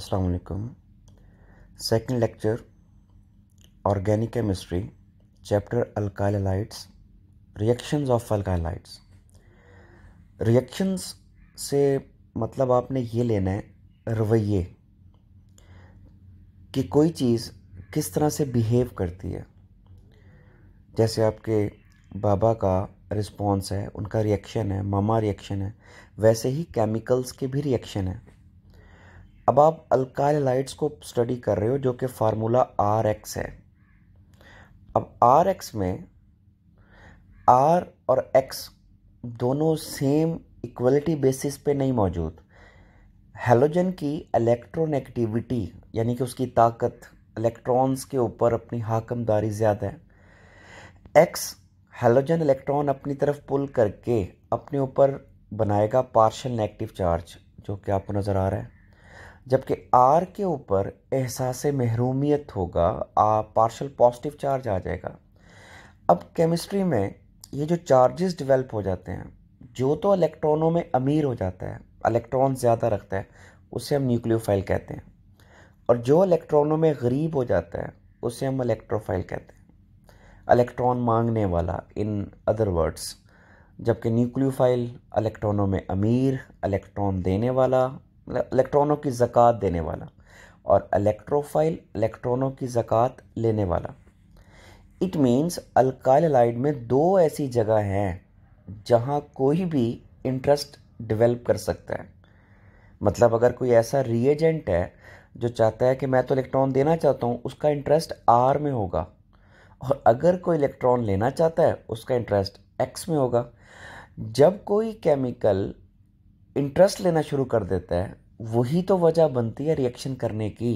असलकम second lecture organic chemistry chapter alkyl reaction reactions of alkyl reactions से मतलब आपने ये लेना है रवैये कि कोई चीज़ किस तरह से बिहेव करती है जैसे आपके बाबा का रिस्पॉन्स है उनका रिएक्शन है मामा रिएक्शन है वैसे ही केमिकल्स के भी रिएक्शन है अब आप अल्काइल लाइट्स को स्टडी कर रहे हो जो कि फार्मूला आर एक्स है अब आर एक्स में आर और एक्स दोनों सेम इक्वलिटी बेसिस पे नहीं मौजूद हेलोजन की इलेक्ट्रोनेगेटिविटी यानी कि उसकी ताकत इलेक्ट्रॉन्स के ऊपर अपनी हाकमदारी ज़्यादा है एक्स हेलोजन इलेक्ट्रॉन अपनी तरफ पुल करके अपने ऊपर बनाएगा पार्शल नेगेटिव चार्ज जो कि आपको नज़र आ रहा है जबकि आर के ऊपर एहसास महरूमियत होगा आ पार्शल पॉजिटिव चार्ज आ जाएगा अब केमिस्ट्री में ये जो चार्जेस डेवलप हो जाते हैं जो तो इलेक्ट्रॉनों में अमीर हो जाता है इलेक्ट्रॉन ज़्यादा रखता है उसे हम न्यूक्लियोफाइल कहते हैं और जो इलेक्ट्रॉनों में गरीब हो जाता है उसे हम इलेक्ट्रोफाइल कहते हैं इलेक्ट्रॉन मांगने वाला इन अदर वर्ड्स जबकि न्यूक्लियोफाइल इलेक्ट्रॉनों में अमीर इलेक्ट्रॉन देने वाला मतलब इलेक्ट्रॉनों की ज़क़़त देने वाला और इलेक्ट्रोफाइल इलेक्ट्रॉनों की ज़क़़त लेने वाला इट मीन्स अल्काइल में दो ऐसी जगह हैं जहाँ कोई भी इंटरेस्ट डेवलप कर सकता है मतलब अगर कोई ऐसा रिएजेंट है जो चाहता है कि मैं तो इलेक्ट्रॉन देना चाहता हूँ उसका इंटरेस्ट आर में होगा और अगर कोई इलेक्ट्रॉन लेना चाहता है उसका इंटरेस्ट एक्स में होगा जब कोई केमिकल इंटरेस्ट लेना शुरू कर देता है वही तो वजह बनती है रिएक्शन करने की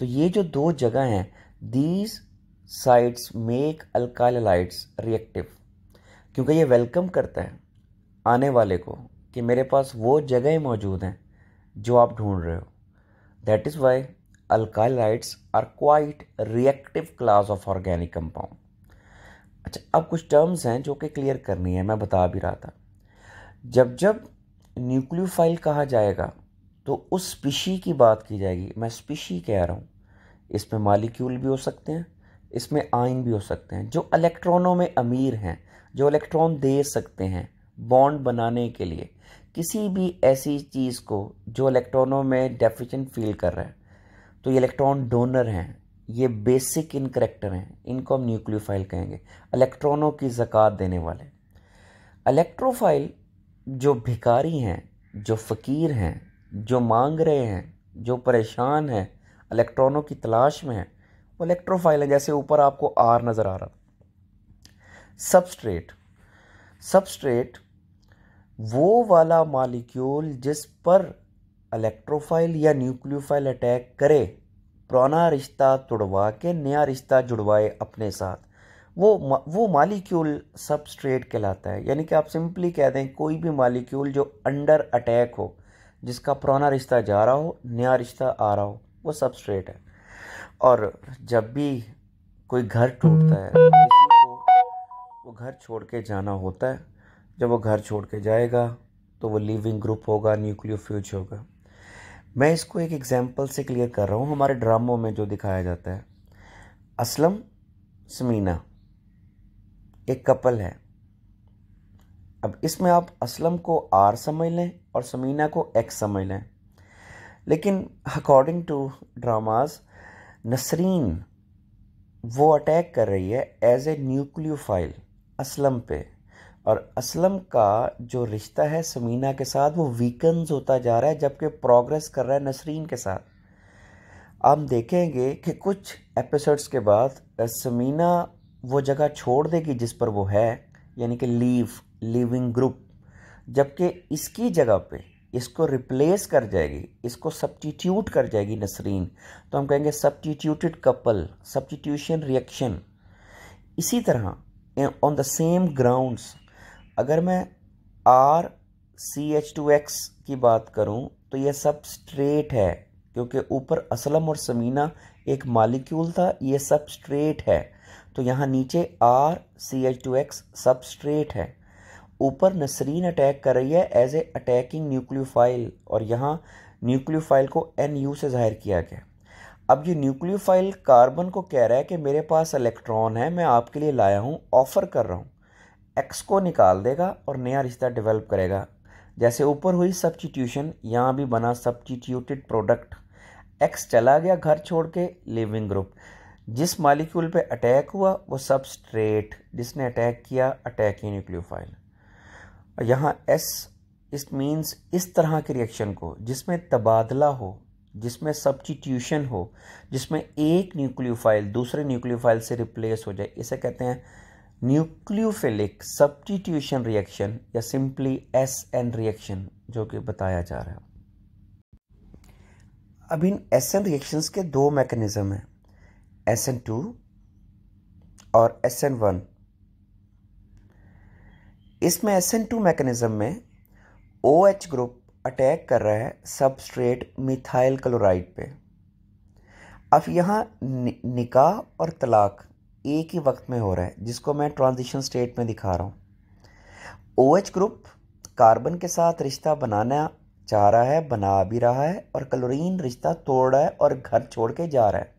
तो ये जो दो जगह हैं these sides make alkyl halides reactive क्योंकि ये वेलकम करता है आने वाले को कि मेरे पास वो जगह मौजूद हैं जो आप ढूंढ रहे हो that is why alkyl halides are quite reactive class of organic compound अच्छा अब कुछ टर्म्स हैं जो कि क्लियर करनी है मैं बता भी रहा था जब जब न्यूक्लियोफाइल कहा जाएगा तो उस स्पीशी की बात की जाएगी मैं स्पीशी कह रहा हूँ इसमें मालिक्यूल भी हो सकते हैं इसमें आयन भी हो सकते हैं जो इलेक्ट्रॉनों में अमीर हैं जो इलेक्ट्रॉन दे सकते हैं बॉन्ड बनाने के लिए किसी भी ऐसी चीज़ को जो इलेक्ट्रॉनों में डेफिशेंट फील कर रहा है तो ये इलेक्ट्रॉन डोनर हैं ये बेसिक इन करेक्टर हैं इनको हम न्यूक्लियोफाइल कहेंगे इलेक्ट्रॉनों की ज़क़ात देने वाले इलेक्ट्रोफाइल जो भिकारी हैं जो फ़कीर हैं जो मांग रहे हैं जो परेशान हैं इलेक्ट्रॉनों की तलाश में हैं वो इलेक्ट्रोफाइल हैं जैसे ऊपर आपको आर नज़र आ रहा सबस्ट्रेट सबस्ट्रेट वो वाला मालिक्यूल जिस पर इलेक्ट्रोफाइल या न्यूक्लियोफाइल अटैक करे पुराना रिश्ता तुड़वा के नया रिश्ता जुड़वाए अपने साथ वो वो मालिक्यूल सबस्ट्रेट कहलाता है यानी कि आप सिंपली कह दें कोई भी मालिक्यूल जो अंडर अटैक हो जिसका पुराना रिश्ता जा रहा हो नया रिश्ता आ रहा हो वो सबस्ट्रेट है और जब भी कोई घर टूटता है किसी को वो घर छोड़ के जाना होता है जब वो घर छोड़ के जाएगा तो वो लिविंग ग्रुप होगा न्यूक्लियो फ्यूज होगा मैं इसको एक एग्जाम्पल से क्लियर कर रहा हूँ हमारे ड्रामों में जो दिखाया जाता है असलम समीना एक कपल है अब इसमें आप असलम को आर समझ लें और समीना को एक्स समझ लें लेकिन अकॉर्डिंग टू ड्रामाज नसरीन वो अटैक कर रही है एज ए न्यूक्लियोफाइल असलम पे और असलम का जो रिश्ता है समीना के साथ वो वीकन्स होता जा रहा है जबकि प्रोग्रेस कर रहा है नसरीन के साथ हम देखेंगे कि कुछ एपिसोड्स के बाद समीना वो जगह छोड़ देगी जिस पर वो है यानी कि लीव लिविंग ग्रुप जबकि इसकी जगह पे इसको रिप्लेस कर जाएगी इसको सब्टीट्यूट कर जाएगी नसरीन तो हम कहेंगे सब्टीट्यूटेड कपल सब्टीट्यूशन रिएक्शन इसी तरह ऑन द सेम ग्राउंड्स अगर मैं R C H two X की बात करूं तो यह सब स्ट्रेट है क्योंकि ऊपर असलम और समीना एक मालिक्यूल था यह सब स्ट्रेट है तो यहाँ नीचे R C H two X substrate है ऊपर नसरीन अटैक कर रही है एज ए अटैकिंग न्यूक्लियोफाइल और यहाँ न्यूक्लियोफाइल को एन यू से जाहिर किया गया अब ये न्यूक्लियोफाइल कार्बन को कह रहा है कि मेरे पास इलेक्ट्रॉन है मैं आपके लिए लाया हूँ ऑफ़र कर रहा हूँ एक्स को निकाल देगा और नया रिश्ता डेवलप करेगा जैसे ऊपर हुई सब्सटीट्यूशन यहाँ भी बना सब्सटीट्यूटेड प्रोडक्ट एक्स चला गया घर छोड़ के लिविंग ग्रुप जिस मालिक्यूल पे अटैक हुआ वो सबस्ट्रेट जिसने अटैक किया अटैक ही न्यूक्लियोफाइल यहाँ एस इस मीन्स इस तरह के रिएक्शन को जिसमें तबादला हो जिसमें सब्सटीट्यूशन हो जिसमें एक न्यूक्लियोफाइल दूसरे न्यूक्लियोफाइल से रिप्लेस हो जाए इसे कहते हैं न्यूक्लियोफिलिक सब्सटीट्यूशन रिएक्शन या सिंपली एस एन रिएक्शन जो कि बताया जा रहा है अब इन एस एन रिएक्शंस के दो मैकेनिज़्म हैं एस एन टू और एस एन वन इसमें एस एन टू मैकेनिज़्म में ओ एच ग्रुप अटैक कर रहा है सबस्ट्रेट मिथाइल क्लोराइड पे अब यहाँ नि, निकाह और तलाक एक ही वक्त में हो रहा है जिसको मैं ट्रांजिशन स्टेट में दिखा रहा हूँ ओ एच ग्रुप कार्बन के साथ रिश्ता बनाना चाह रहा है बना भी रहा है और क्लोरीन रिश्ता तोड़ रहा है और घर छोड़ के जा रहा है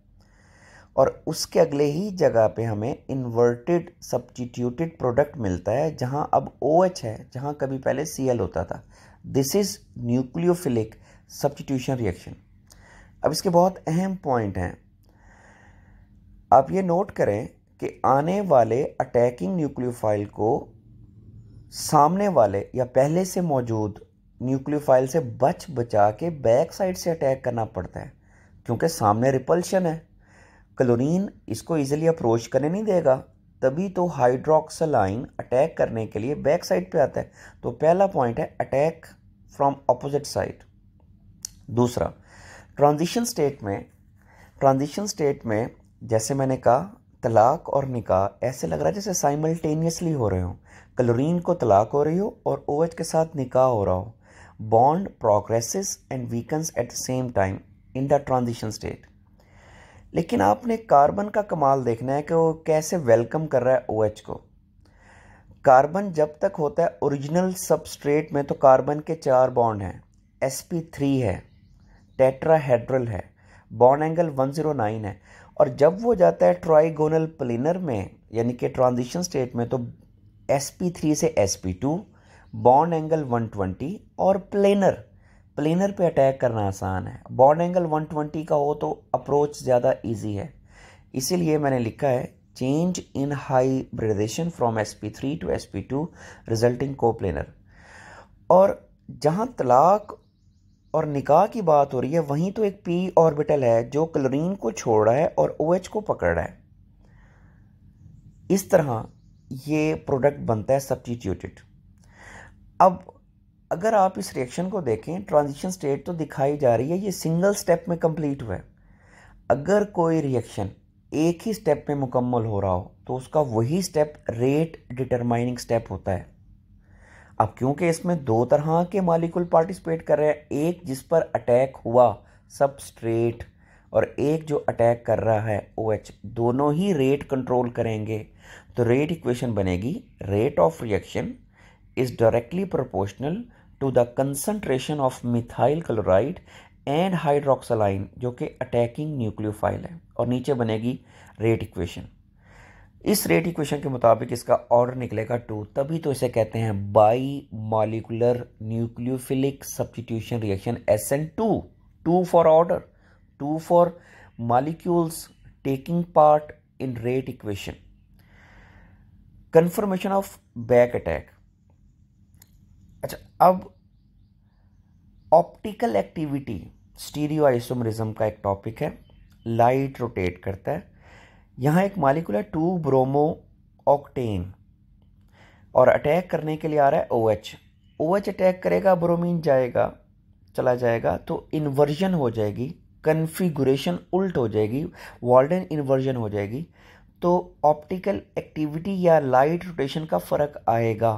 और उसके अगले ही जगह पे हमें इन्वर्टेड सब्सटीट्यूटेड प्रोडक्ट मिलता है जहाँ अब ओ OH है जहाँ कभी पहले सी होता था this is nucleophilic substitution reaction अब इसके बहुत अहम पॉइंट हैं आप ये नोट करें कि आने वाले अटैकिंग न्यूक्लियोफाइल को सामने वाले या पहले से मौजूद न्यूक्लियोफाइल से बच बचा के बैक साइड से अटैक करना पड़ता है क्योंकि सामने रिपल्शन है क्लोरीन इसको इजीली अप्रोच करने नहीं देगा तभी तो हाइड्रोक्सलाइन अटैक करने के लिए बैक साइड पे आता है तो पहला पॉइंट है अटैक फ्रॉम अपोजिट साइड दूसरा ट्रांजिशन स्टेट में ट्रांजिशन स्टेट में जैसे मैंने कहा तलाक और निकाह ऐसे लग रहा है जैसे साइमल्टेनियसली हो रहे हो क्लोरीन को तलाक हो रही हो और ओ OH के साथ निकाह हो रहा हो bond progresses and weakens at the same time in the transition state लेकिन आपने कार्बन का कमाल देखना है कि वो कैसे वेलकम कर रहा है ओ OH को कार्बन जब तक होता है ओरिजिनल सबस्ट्रेट में तो कार्बन के चार बॉन्ड हैं एस पी थ्री है टेट्राहेड्रल है बॉन्ड एंगल 109 है और जब वो जाता है ट्राइगोनल प्लेनर में यानी कि ट्रांजिशन स्टेट में तो एस पी थ्री से S P two bond angle 120 और प्लेनर प्लेनर पे अटैक करना आसान है बॉन्ड एंगल 120 का हो तो अप्रोच ज़्यादा इजी है इसीलिए मैंने लिखा है change in hybridisation from S P three to S P two resulting को प्लेनर और जहाँ तलाक और निकाह की बात हो रही है वहीं तो एक पी ऑर्बिटल है जो क्लोरीन को छोड़ रहा है और ओ OH को पकड़ रहा है इस तरह ये प्रोडक्ट बनता है सब्टीट्यूटेड अब अगर आप इस रिएक्शन को देखें ट्रांजिशन स्टेट तो दिखाई जा रही है ये सिंगल स्टेप में कंप्लीट हुआ है अगर कोई रिएक्शन एक ही स्टेप में मुकम्मल हो रहा हो तो उसका वही स्टेप रेट डिटरमाइनिंग स्टेप होता है अब क्योंकि इसमें दो तरह के मालिकुल पार्टिसिपेट कर रहे हैं एक जिस पर अटैक हुआ सब स्ट्रेट और एक जो अटैक कर रहा है ओ OH, दोनों ही रेट कंट्रोल करेंगे तो रेट इक्वेशन बनेगी rate of reaction is directly proportional to the concentration of methyl chloride and hydroxyl ion जो कि अटैकिंग न्यूक्लियोफाइल है और नीचे बनेगी रेट इक्वेशन इस रेट इक्वेशन के मुताबिक इसका ऑर्डर निकलेगा टू तभी तो इसे कहते हैं bimolecular nucleophilic substitution reaction S N two two for order two for molecules taking part in rate equation confirmation of back attack अच्छा अब ऑप्टिकल एक्टिविटी स्टीरियो आइसोमरिज्म का एक टॉपिक है लाइट रोटेट करता है यहाँ एक मालिकुलर टू ब्रोमो ऑक्टेन और अटैक करने के लिए आ रहा है O H O H attack करेगा ब्रोमीन जाएगा चला जाएगा तो इन्वर्जन हो जाएगी कन्फिगुरेशन उल्ट हो जाएगी वॉल्डन इन्वर्जन हो जाएगी तो ऑप्टिकल एक्टिविटी या लाइट रोटेशन का फ़र्क आएगा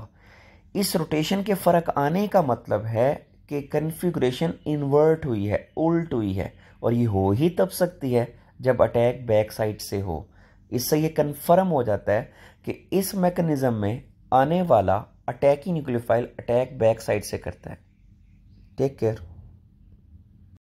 इस रोटेशन के फ़र्क आने का मतलब है कि कन्फिग्रेशन इन्वर्ट हुई है उल्ट हुई है और ये हो ही तब सकती है जब अटैक बैक साइड से हो इससे ये कन्फर्म हो जाता है कि इस मेकनिज़म में आने वाला अटैक ही न्यूक्लियोफाइल अटैक बैक साइड से करता है टेक केयर